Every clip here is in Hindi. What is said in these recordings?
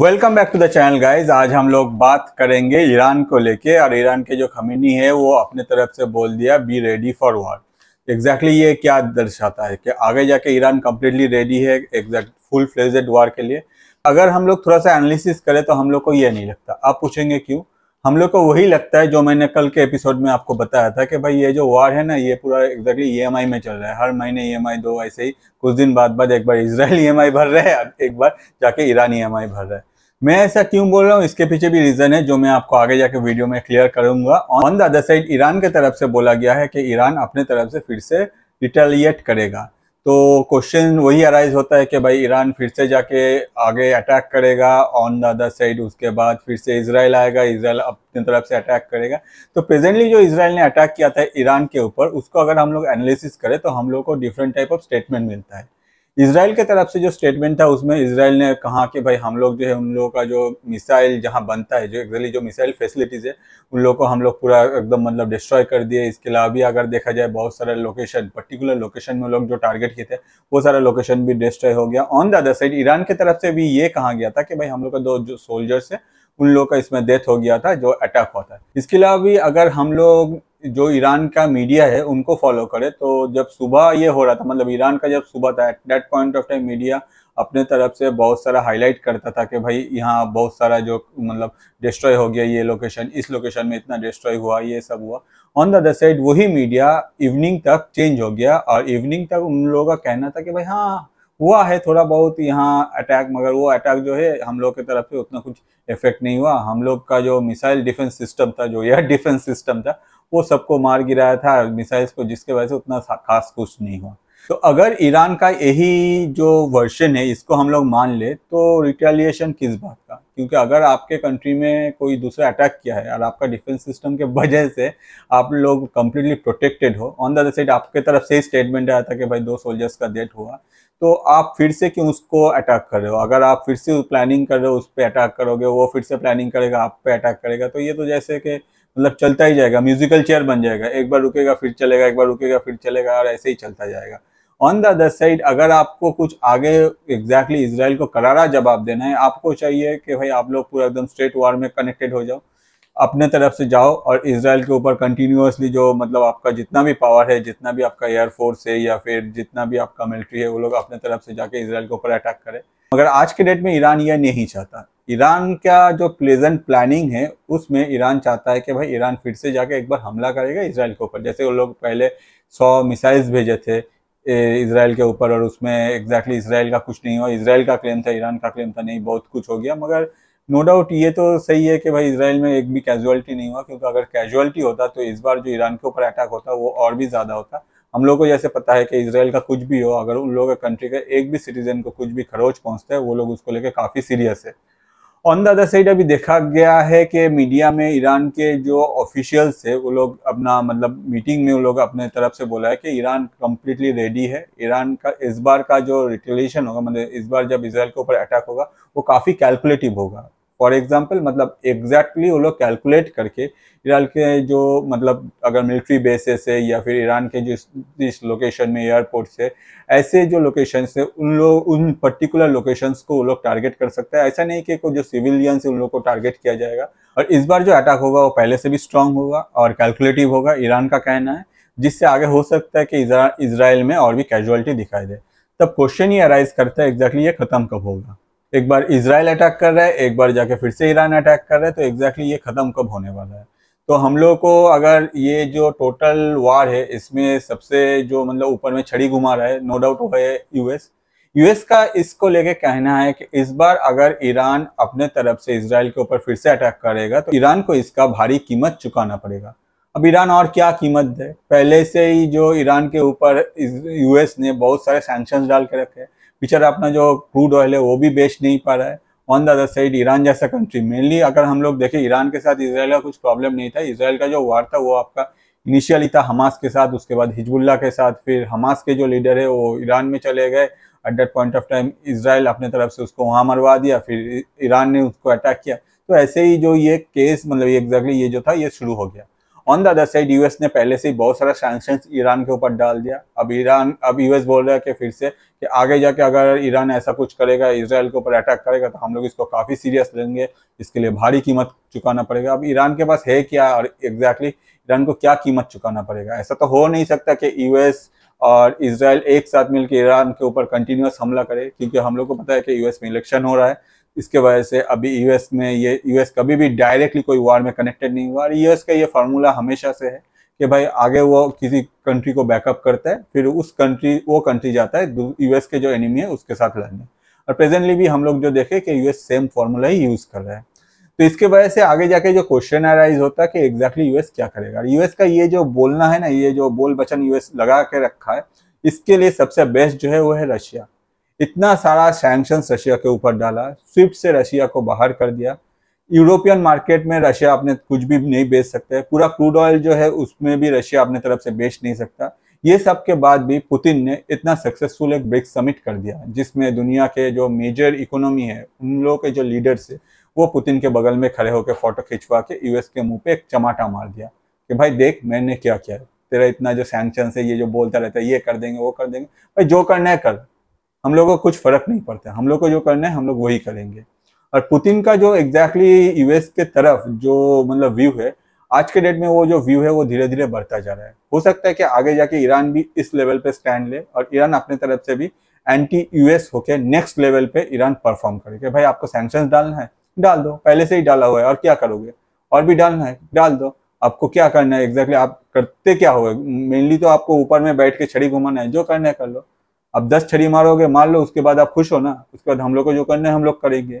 welcome back to the channel guys आज हम लोग बात करेंगे ईरान को लेके और ईरान के जो खमीनी है वो अपने तरफ से बोल दिया be ready for war exactly ये क्या दर्शाता है कि आगे जाके ईरान कम्प्लीटली रेडी है एग्जैक्ट फुल फ्लेजेड वॉर के लिए अगर हम लोग थोड़ा सा एनालिसिस करें तो हम लोग को ये नहीं लगता आप पूछेंगे क्यों हम लोग को वही लगता है जो मैंने कल के एपिसोड में आपको बताया था कि भाई ये जो वार है ना ये पूरा एग्जैक्टली ई e में चल रहा है हर महीने ई e दो ऐसे ही कुछ दिन बाद बाद एक बार इसराइल ई e भर रहे हैं एक बार जाके ईरान ई भर रहा है मैं ऐसा क्यों बोल रहा हूँ इसके पीछे भी रीज़न है जो मैं आपको आगे जाके वीडियो में क्लियर करूंगा on the other side Iran के तरफ से बोला गया है कि ईरान अपने तरफ से फिर से रिटेलिएट करेगा तो क्वेश्चन वही अराइज होता है कि भाई ईरान फिर से जाके आगे अटैक करेगा ऑन द अदर साइड उसके बाद फिर से इसराइल आएगा इसराइल अपनी तरफ से अटैक करेगा तो प्रेजेंटली जो इसराइल ने अटैक किया था ईरान के ऊपर उसको अगर हम लोग एनालिसिस करें तो हम लोग को डिफरेंट टाइप ऑफ स्टेटमेंट मिलता है इसराइल के तरफ से जो स्टेटमेंट था उसमें इसराइल ने कहा कि भाई हम लोग जो है उन लोगों का जो मिसाइल जहाँ बनता है जो एक्चुअली जो मिसाइल फैसिलिटीज़ है उन लोगों को हम लोग पूरा एकदम मतलब डिस्ट्रॉय कर दिए इसके अलावा भी अगर देखा जाए बहुत सारे लोकेशन पर्टिकुलर लोकेशन में लोग जो टारगेट किए थे वो सारा लोकेशन भी डिस्ट्रॉय हो गया on the other side Iran की तरफ से भी ये कहा गया था कि भाई हम लोग का दो जो सोल्जर्स है उन लोगों का इसमें डेथ हो गया था जो अटैक हुआ था इसके अलावा भी अगर हम लोग जो ईरान का मीडिया है उनको फॉलो करे तो जब सुबह ये हो रहा था मतलब ईरान का जब सुबह था at that point of time media अपने तरफ से बहुत सारा हाईलाइट करता था कि भाई यहाँ बहुत सारा जो मतलब डिस्ट्रॉय हो गया ये लोकेशन इस लोकेशन में इतना डिस्ट्रॉय हुआ ये सब हुआ ऑन द अदर साइड वही मीडिया इवनिंग तक चेंज हो गया और इवनिंग तक उन लोगों का कहना था कि भाई हाँ हुआ है थोड़ा बहुत यहाँ अटैक मगर वो अटैक जो है हम लोग की तरफ से उतना कुछ इफेक्ट नहीं हुआ हम लोग का जो मिसाइल डिफेंस सिस्टम था जो एयर डिफेंस सिस्टम था वो सबको मार गिराया था मिसाइल्स को जिसके वजह से उतना खास कुछ नहीं हुआ तो अगर ईरान का यही जो वर्जन है इसको हम लोग मान ले तो रिटेलिएशन किस बात का क्योंकि अगर आपके कंट्री में कोई दूसरा अटैक किया है और आपका डिफेंस सिस्टम के वजह से आप लोग कम्प्लीटली प्रोटेक्टेड हो ऑन द अदर साइड आपके तरफ से ही स्टेटमेंट आया था कि भाई दो सोल्जर्स का डेथ हुआ तो आप फिर से क्यों उसको अटैक कर रहे हो अगर आप फिर से प्लानिंग कर रहे हो उस पर अटैक करोगे वो फिर से प्लानिंग करेगा आप पे अटैक करेगा तो ये तो जैसे कि मतलब चलता ही जाएगा म्यूजिकल चेयर बन जाएगा एक बार रुकेगा फिर चलेगा एक बार रुकेगा फिर चलेगा और ऐसे ही चलता जाएगा ऑन द अदर साइड अगर आपको कुछ आगे एग्जैक्टली exactly इसराइल को करारा जवाब देना है आपको चाहिए कि भाई आप लोग पूरा एकदम स्ट्रेट वार में कनेक्टेड हो जाओ अपने तरफ से जाओ और इसराइल के ऊपर कंटिन्यूसली जो मतलब आपका जितना भी पावर है जितना भी आपका एयरफोर्स है या फिर जितना भी आपका मिलिट्री है वो लोग अपने तरफ से जाके इसराइल के ऊपर अटैक करें मगर आज के डेट में ईरान यह नहीं चाहता ईरान का जो प्लेजेंट प्लानिंग है उसमें ईरान चाहता है कि भाई ईरान फिर से जाके एक बार हमला करेगा इसराइल के ऊपर जैसे वो लोग पहले सौ मिसाइल्स भेजे थे इसराइल के ऊपर और उसमें एग्जैक्टली exactly इसराइल का कुछ नहीं हुआ इसराइल का क्लेम था ईरान का क्लेम था नहीं बहुत कुछ हो गया मगर नो डाउट ये तो सही है कि भाई इसराइल में एक भी कैजुअलिटी नहीं हुआ क्योंकि अगर कैजुअलिटी होता तो इस बार जो ईरान के ऊपर अटैक होता वो और भी ज़्यादा होता हम लोग को जैसे पता है कि इसराइल का कुछ भी हो अगर उन लोगों के कंट्री का एक भी सिटीजन को कुछ भी खरोच पहुंचता है वो लोग उसको लेकर काफ़ी सीरियस है ऑन द अदर साइड अभी देखा गया है कि मीडिया में ईरान के जो ऑफिशियल्स है वो लोग अपना मतलब मीटिंग में वो लोग अपने तरफ से बोला है कि ईरान कम्प्लीटली रेडी है ईरान का इस बार का जो रिटेलेशन होगा मतलब इस बार जब इसराइल के ऊपर अटैक होगा वो काफ़ी कैलकुलेटिव होगा फॉर एग्जाम्पल मतलब एग्जैक्टली exactly वो लोग कैलकुलेट करके ईरान के जो मतलब अगर मिलिट्री बेसेस है या फिर ईरान के जिस जिस लोकेशन में एयरपोर्ट है ऐसे जो लोकेशन है उन लोग उन पर्टिकुलर लोकेशंस को वो लोग टारगेट कर सकते हैं ऐसा नहीं कि जो सिविलियंस है उन लोग को टारगेट किया जाएगा और इस बार जो अटैक होगा वो पहले से भी स्ट्रांग होगा और कैलकुलेटिव होगा ईरान का कहना है जिससे आगे हो सकता है कि इसराइल में और भी कैजुअलिटी दिखाई दे तब क्वेश्चन ही अराइज करता है एग्जैक्टली exactly ये खत्म कब होगा एक बार इसराइल अटैक कर रहा है एक बार जाके फिर से ईरान अटैक कर रहा है तो एग्जैक्टली exactly ये ख़त्म कब होने वाला है तो हम लोग को अगर ये जो टोटल वार है इसमें सबसे जो मतलब ऊपर में छड़ी घुमा रहा है नो डाउट वो है यूएस यूएस का इसको लेके कहना है कि इस बार अगर ईरान अपने तरफ से इसराइल के ऊपर फिर से अटैक करेगा तो ईरान को इसका भारी कीमत चुकाना पड़ेगा अब ईरान और क्या कीमत दे पहले से ही जो ईरान के ऊपर यूएस ने बहुत सारे सैंक्शन डाल के रखे हैं बेचारा अपना जो क्रूड ऑयल है वो भी बेच नहीं पा रहा है on the other side Iran जैसा कंट्री मेनली अगर हम लोग देखें ईरान के साथ इसराइल का कुछ प्रॉब्लम नहीं था इसराइल का जो वार था वो आपका इनिशियली था हमास के साथ उसके बाद हिजबुल्ला के साथ फिर हमास के जो लीडर है वो ईरान में चले गए at that point of time Israel अपने तरफ से उसको वहाँ मरवा दिया फिर ईरान ने उसको अटैक किया तो ऐसे ही जो ये केस मतलब एग्जैक्टली ये जो था ये शुरू हो गया on the other side US ने पहले से ही बहुत सारा सैंक्शन ईरान के ऊपर डाल दिया अब ईरान अब यूएस बोल रहा है कि फिर से कि आगे जाके अगर ईरान ऐसा कुछ करेगा इसराइल के ऊपर अटैक करेगा तो हम लोग इसको काफ़ी सीरियस लेंगे इसके लिए भारी कीमत चुकाना पड़ेगा अब ईरान के पास है क्या और एग्जैक्टली ईरान को क्या कीमत चुकाना पड़ेगा ऐसा तो हो नहीं सकता कि यूएस और इसराइल एक साथ मिलकर ईरान के ऊपर कंटिन्यूस हमला करे क्योंकि हम लोग को पता है कि यूएस में इलेक्शन हो रहा है इसके वजह से अभी यूएस में ये यूएस कभी भी डायरेक्टली कोई वार में कनेक्टेड नहीं हुआ और यूएस का ये फार्मूला हमेशा से है कि भाई आगे वो किसी कंट्री को बैकअप करता है फिर उस कंट्री वो कंट्री जाता है यूएस के जो एनिमी है उसके साथ लड़ने और प्रेजेंटली भी हम लोग जो देखें कि यूएस सेम फार्मूला ही यूज़ कर रहा है तो इसके वजह से आगे जाके जो क्वेश्चन अराइज होता है कि एग्जैक्टली यूएस क्या करेगा यूएस का ये जो बोलना है ना ये जो बोल बचन यूएस लगा के रखा है इसके लिए सबसे बेस्ट जो है वो है रशिया इतना सारा सैंक्शन रशिया के ऊपर डाला स्विफ्ट से रशिया को बाहर कर दिया यूरोपियन मार्केट में रशिया अपने कुछ भी नहीं बेच सकते पूरा क्रूड ऑयल जो है उसमें भी रशिया अपने तरफ से बेच नहीं सकता ये सब के बाद भी पुतिन ने इतना सक्सेसफुल एक ब्रिक्स समिट कर दिया जिसमें दुनिया के जो मेजर इकोनॉमी है उन लोगों के जो लीडर्स है वो पुतिन के बगल में खड़े होकर फोटो खिंचवा के यूएस के मुंह पे एक चमाटा मार दिया कि भाई देख मैंने क्या किया है तेरा इतना जो सैंक्शन है ये जो बोलता रहता है ये कर देंगे वो कर देंगे भाई जो करना है कर हम लोग को कुछ फर्क नहीं पड़ता हम लोग को जो करना है हम लोग वही करेंगे और पुतिन का जो एग्जैक्टली exactly यूएस के तरफ जो मतलब व्यू है आज के डेट में वो जो व्यू है वो धीरे धीरे बढ़ता जा रहा है हो सकता है कि आगे जाके ईरान भी इस लेवल पे स्टैंड ले और ईरान अपने तरफ से भी एंटी यूएस होके नेक्स्ट लेवल पे ईरान परफॉर्म करे कि भाई आपको सैंक्शन डालना है डाल दो पहले से ही डाला हुआ है और क्या करोगे और भी डालना है डाल दो आपको क्या करना है एग्जैक्टली exactly आप करते क्या हो मेनली तो आपको ऊपर में बैठ के छड़ी घुमाना है जो करना है कर लो अब दस छड़ी मारोगे मार लो उसके बाद आप खुश हो ना उसके बाद हम लोग को जो करना है हम लोग करेंगे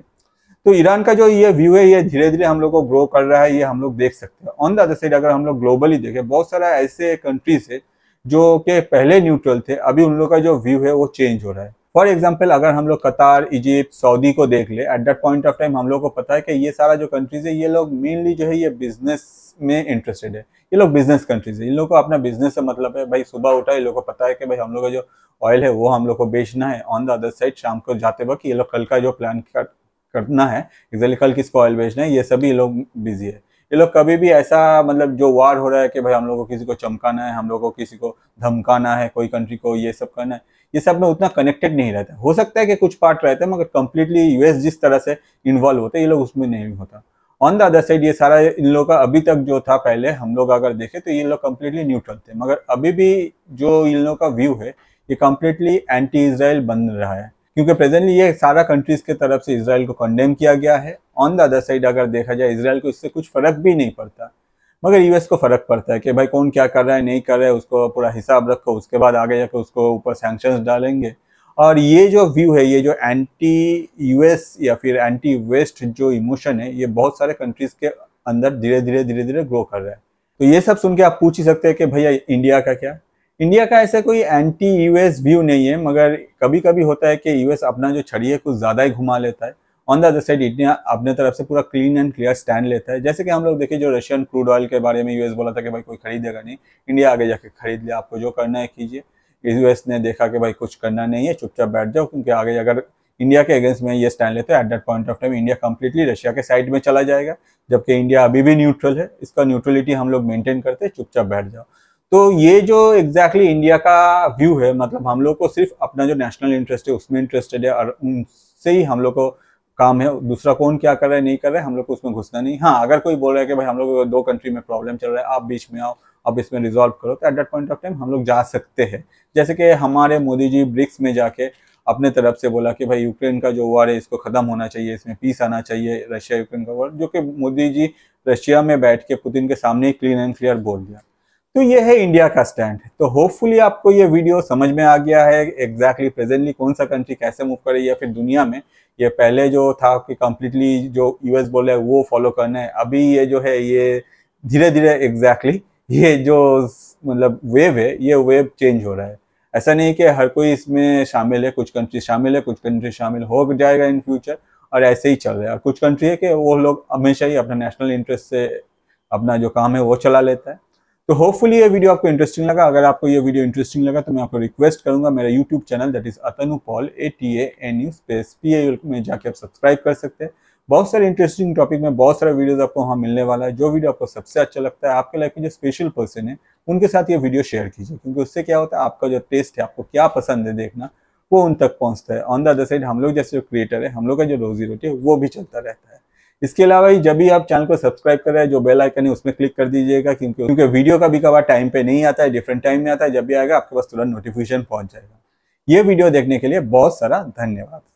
तो ईरान का जो ये व्यू है ये धीरे धीरे हम लोग को ग्रो कर रहा है ये हम लोग देख सकते हैं ऑन द अदर साइड अगर हम लोग ग्लोबली देखें बहुत सारा ऐसे कंट्रीज है जो के पहले न्यूट्रल थे अभी उन लोग का जो व्यू है वो चेंज हो रहा है फॉर एग्जाम्पल अगर हम लोग कतार इजिप्ट सऊदी को देख ले at that point of time हम लोग को पता है कि ये सारा जो कंट्रीज है ये लोग मेनली जो है ये बिजनेस में इंटरेस्टेड है ये लोग बिजनेस कंट्रीज है इन लोग को अपना बिजनेस से मतलब है भाई सुबह उठा इन लोग को पता है कि भाई हम लोग का जो ऑयल है वो हम लोग को बेचना है ऑन द अदर साइड शाम को जाते वक्त ये लोग कल का जो प्लान करना है एग्जैक्टली कल किसको ऑयल बेचना है ये सभी लोग बिजी है ये लोग कभी भी ऐसा मतलब जो वार हो रहा है कि भाई हम लोग को किसी को चमकाना है हम लोग को किसी को धमकाना है कोई कंट्री को ये सब करना है ये सब में उतना कनेक्टेड नहीं रहता हो सकता है कि कुछ पार्ट रहते हैं मगर कम्प्लीटली यूएस जिस तरह से इन्वॉल्व होते ये लोग उसमें नहीं होता ऑन द अदर साइड ये सारा इन लोग का अभी तक जो था पहले हम लोग अगर देखें तो ये लोग कम्प्लीटली न्यूट्रल थे मगर अभी भी जो इन लोग का व्यू है ये कम्प्लीटली एंटी इसराइल बन रहा है क्योंकि प्रेजेंटली ये सारा कंट्रीज के तरफ से इसराइल को कंडेम किया गया है ऑन द अदर साइड अगर देखा जाए इसराइल को इससे कुछ फर्क भी नहीं पड़ता मगर यूएस को फ़र्क पड़ता है कि भाई कौन क्या कर रहा है नहीं कर रहा है उसको पूरा हिसाब रखो उसके बाद आगे जाकर उसको ऊपर सेंक्शन डालेंगे और ये जो व्यू है ये जो एंटी यूएस या फिर एंटी वेस्ट जो इमोशन है ये बहुत सारे कंट्रीज़ के अंदर धीरे धीरे धीरे धीरे ग्रो कर रहा है तो ये सब सुन के आप पूछ ही सकते हैं कि भैया इंडिया का क्या इंडिया का ऐसा कोई एंटी यूएस व्यू नहीं है मगर कभी कभी होता है कि यूएस अपना जो छड़ी है कुछ ज़्यादा ही घुमा लेता है on the other side India अपने तरफ से पूरा क्लीन एंड क्लियर स्टैंड लेता है जैसे कि हम लोग देखिए जो रशियन क्रूड ऑयल के बारे में यूएस बोला था कि भाई कोई खरीदेगा नहीं इंडिया आगे जाके खरीद लिया आपको जो करना है कीजिए यूएस ने देखा कि भाई कुछ करना नहीं है चुपचाप बैठ जाओ क्योंकि आगे अगर इंडिया के अगेंस्ट में ये स्टैंड लेते हैं at that point of time India completely Russia के साइड में चला जाएगा जबकि इंडिया अभी भी न्यूट्रल है इसका न्यूट्रलिटी हम लोग मेंटेन करते हैं चुपचाप बैठ जाओ तो ये जो एग्जैक्टली exactly इंडिया का व्यू है मतलब हम लोग को सिर्फ अपना जो नेशनल इंटरेस्ट है उसमें इंटरेस्टेड है और उनसे ही हम लोग को काम है दूसरा कौन क्या कर रहा है नहीं कर रहा है हम लोग को उसमें घुसना नहीं हाँ अगर कोई बोल रहा है कि भाई हम लोग दो कंट्री में प्रॉब्लम चल रहा है आप बीच में आओ अब इसमें रिजॉल्व करो तो at that point of time हम लोग जा सकते हैं जैसे कि हमारे मोदी जी ब्रिक्स में जाके अपने तरफ से बोला कि भाई यूक्रेन का जो वार है इसको ख़त्म होना चाहिए इसमें पीस आना चाहिए रशिया यूक्रेन का वार जो कि मोदी जी रशिया में बैठ के पुतिन के सामने ही क्लीन एंड क्लियर बोल दिया तो ये है इंडिया का स्टैंड तो होपफुली आपको ये वीडियो समझ में आ गया है एग्जैक्टली प्रेजेंटली कौन सा कंट्री कैसे मूव कर रही या फिर दुनिया में ये पहले जो था कि कम्प्लीटली जो यूएस बोले वो फॉलो करना है अभी ये जो है ये धीरे धीरे एग्जैक्टली ये जो मतलब वेव है ये वेव चेंज हो रहा है ऐसा नहीं कि हर कोई इसमें शामिल है कुछ कंट्री शामिल है कुछ कंट्री शामिल हो जाएगा इन फ्यूचर और ऐसे ही चल रहा है और कुछ कंट्री है कि वो लोग हमेशा ही अपना नेशनल इंटरेस्ट से अपना जो काम है वो चला लेता है तो होपफुली ये वीडियो आपको इंटरेस्टिंग लगा अगर आपको ये वीडियो इंटरेस्टिंग लगा तो मैं आपको रिक्वेस्ट करूंगा मेरा YouTube channel that is Atanu Paul A T A N U space P A में जाके आप सब्सक्राइब कर सकते हैं बहुत सारे इंटरेस्टिंग टॉपिक में बहुत सारे वीडियोस आपको वहाँ मिलने वाला है जो वीडियो आपको सबसे अच्छा लगता है आपके लाइफ में जो स्पेशल पर्सन है उनके साथ ये वीडियो शेयर कीजिए क्योंकि उससे क्या होता है आपका जो टेस्ट है आपको क्या पसंद है देखना वो उन तक पहुँचता है ऑन द अदर साइड हम लोग जैसे जो क्रिएटर है हम लोग का जो रोजी रोटी है वो भी चलता रहता है इसके अलावा ही जब भी आप चैनल को सब्सक्राइब कर रहे हैं जो बेल आइकन है उसमें क्लिक कर दीजिएगा क्योंकि क्योंकि वीडियो का भी कभार टाइम पे नहीं आता है डिफरेंट टाइम में आता है जब भी आएगा आपके पास तुरंत नोटिफिकेशन पहुंच जाएगा ये वीडियो देखने के लिए बहुत सारा धन्यवाद